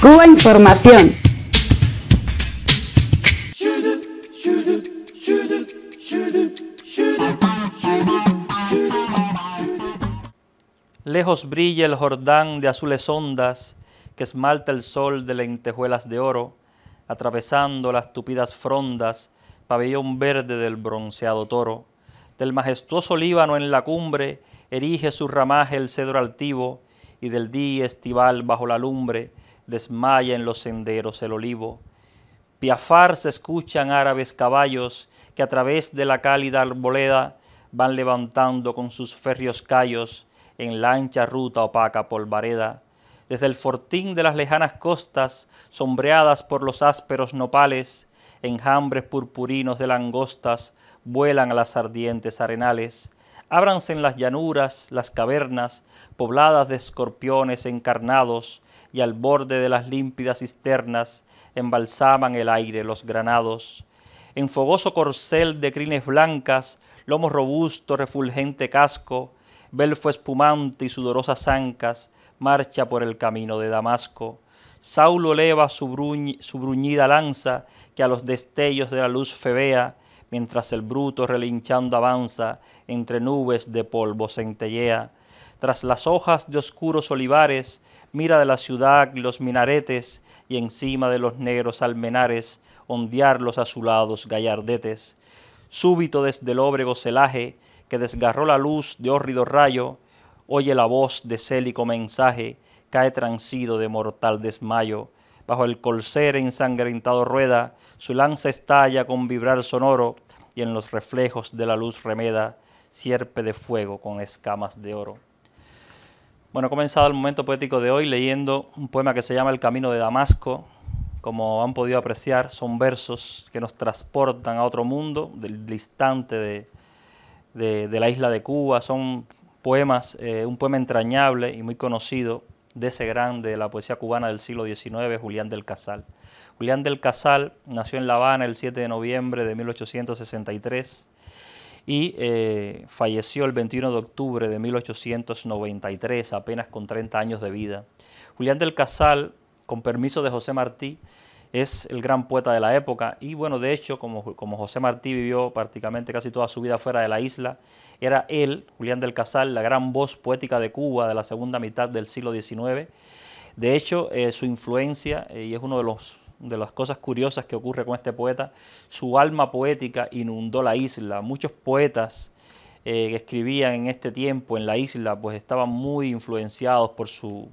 Cuba Información. Lejos brilla el Jordán de azules ondas que esmalta el sol de lentejuelas de oro, atravesando las tupidas frondas, pabellón verde del bronceado toro. Del majestuoso Líbano en la cumbre erige su ramaje el cedro altivo, y del día estival bajo la lumbre desmaya en los senderos el olivo. Piafar se escuchan árabes caballos que a través de la cálida arboleda van levantando con sus férreos callos en la ancha ruta opaca polvareda. Desde el fortín de las lejanas costas, sombreadas por los ásperos nopales, enjambres purpurinos de langostas vuelan a las ardientes arenales. Ábranse en las llanuras, las cavernas, pobladas de escorpiones encarnados, y al borde de las límpidas cisternas embalsaban el aire los granados. En fogoso corcel de crines blancas, lomo robusto, refulgente casco, belfo espumante y sudorosas zancas, marcha por el camino de Damasco. Saulo eleva su, su bruñida lanza que a los destellos de la luz febea, mientras el bruto relinchando avanza, entre nubes de polvo centellea. Tras las hojas de oscuros olivares, mira de la ciudad los minaretes y encima de los negros almenares ondear los azulados gallardetes. Súbito desde el óbrego celaje que desgarró la luz de hórrido rayo, oye la voz de célico mensaje, cae transido de mortal desmayo. Bajo el colcer ensangrentado rueda, su lanza estalla con vibrar sonoro y en los reflejos de la luz remeda, sierpe de fuego con escamas de oro. Bueno, he comenzado el momento poético de hoy leyendo un poema que se llama El Camino de Damasco. Como han podido apreciar, son versos que nos transportan a otro mundo, del distante de, la isla de Cuba. Son poemas, eh, un poema entrañable y muy conocido de ese grande de la poesía cubana del siglo XIX, Julián del Casal. Julián del Casal nació en La Habana el 7 de noviembre de 1863 y eh, falleció el 21 de octubre de 1893, apenas con 30 años de vida. Julián del Casal, con permiso de José Martí, es el gran poeta de la época y bueno, de hecho, como, José Martí vivió prácticamente casi toda su vida fuera de la isla, era él, Julián del Casal, la gran voz poética de Cuba de la segunda mitad del siglo XIX. De hecho, eh, su influencia, eh, y es uno de los de las cosas curiosas que ocurre con este poeta, su alma poética inundó la isla. Muchos poetas eh, que escribían en este tiempo en la isla, pues estaban muy influenciados por su,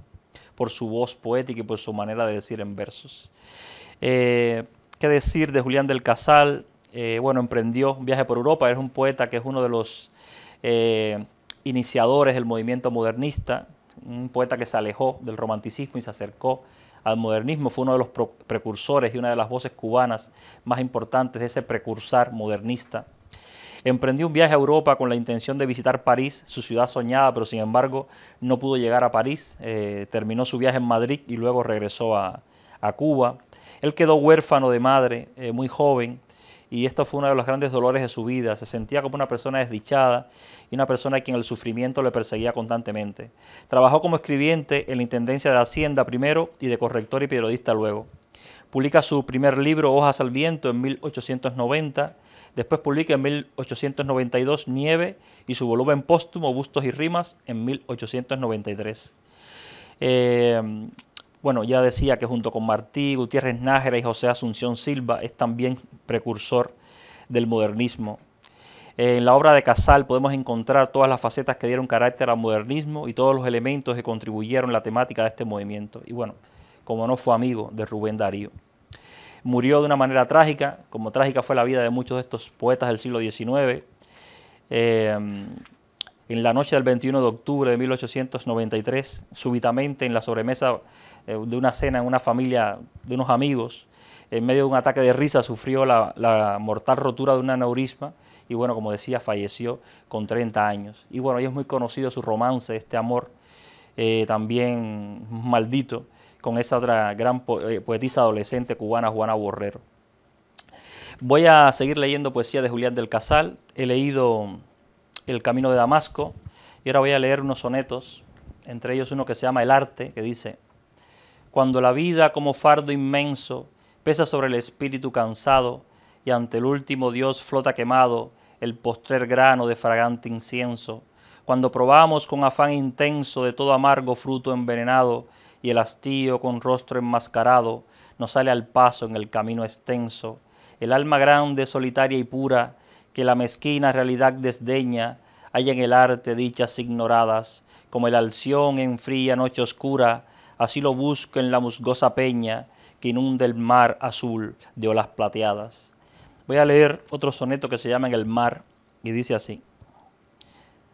por su voz poética y por su manera de decir en versos. Eh, ¿Qué decir de Julián del Casal? Eh, bueno, emprendió un viaje por Europa, es un poeta que es uno de los iniciadores del movimiento modernista, un poeta que se alejó del romanticismo y se acercó al modernismo, fue uno de los precursores y una de las voces cubanas más importantes de ese precursor modernista. Emprendió un viaje a Europa con la intención de visitar París, su ciudad soñada, pero sin embargo no pudo llegar a París. Eh, terminó su viaje en Madrid y luego regresó a, Cuba. Él quedó huérfano de madre eh, muy joven y esto fue uno de los grandes dolores de su vida. Se sentía como una persona desdichada y una persona a quien el sufrimiento le perseguía constantemente. Trabajó como escribiente en la Intendencia de Hacienda primero y de corrector y periodista luego. Publica su primer libro, Hojas al Viento, en 1890. Después publica en 1892 Nieve y su volumen póstumo Bustos y Rimas en 1893. Bueno, ya decía que junto con Martí, Gutiérrez Nájera y José Asunción Silva es también precursor del modernismo. En la obra de Casal podemos encontrar todas las facetas que dieron carácter al modernismo y todos los elementos que contribuyeron a la temática de este movimiento. Y bueno, como no fue amigo de Rubén Darío. Murió de una manera trágica, como trágica fue la vida de muchos de estos poetas del siglo XIX en la noche del 21 de octubre de 1893, súbitamente en la sobremesa eh, de una cena en una familia de unos amigos, en medio de un ataque de risa sufrió la, mortal rotura de un aneurisma y bueno, como decía, falleció con 30 años. Y bueno, ahí es muy conocido su romance, este amor eh, también maldito con esa otra gran eh, poetisa adolescente cubana, Juana Borrero. Voy a seguir leyendo poesía de Julián del Casal. He leído el Camino de Damasco, y ahora voy a leer unos sonetos, entre ellos uno que se llama El Arte, que dice, Cuando la vida como fardo inmenso pesa sobre el espíritu cansado, y ante el último Dios flota quemado el postrer grano de fragante incienso, cuando probamos con afán intenso de todo amargo fruto envenenado, y el hastío con rostro enmascarado nos sale al paso en el camino extenso, el alma grande, solitaria y pura, que la mezquina realidad desdeña, hay en el arte dichas ignoradas, como el alción en fría noche oscura, así lo busco en la musgosa peña que inunda el mar azul de olas plateadas. Voy a leer otro soneto que se llama En el mar y dice así.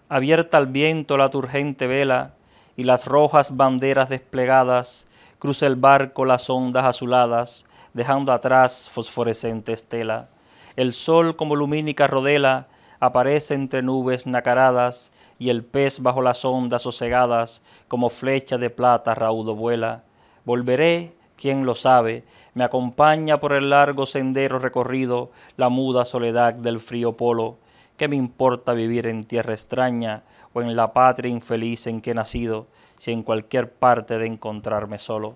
Abierta al viento la turgente vela y las rojas banderas desplegadas, cruza el barco las ondas azuladas, dejando atrás fosforescente estela el sol como lumínica rodela aparece entre nubes nacaradas, y el pez bajo las ondas sosegadas como flecha de plata raudo vuela. Volveré, quién lo sabe, me acompaña por el largo sendero recorrido la muda soledad del frío polo. ¿Qué me importa vivir en tierra extraña o en la patria infeliz en que he nacido, si en cualquier parte de encontrarme solo?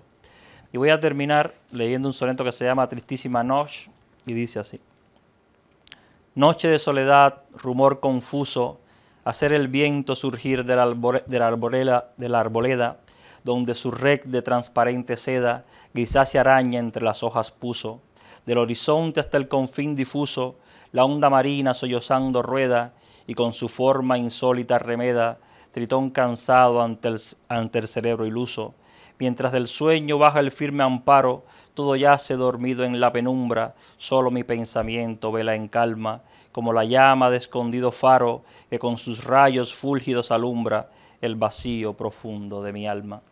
Y voy a terminar leyendo un soneto que se llama Tristísima Noche y dice así. Noche de soledad, rumor confuso, hacer el viento surgir de la, arboleda, donde su red de transparente seda grisácea araña entre las hojas puso. Del horizonte hasta el confín difuso, la onda marina sollozando rueda y con su forma insólita remeda, tritón cansado ante el cerebro iluso Mientras del sueño baja el firme amparo, todo yace dormido en la penumbra, solo mi pensamiento vela en calma, como la llama de escondido faro que con sus rayos fúlgidos alumbra el vacío profundo de mi alma.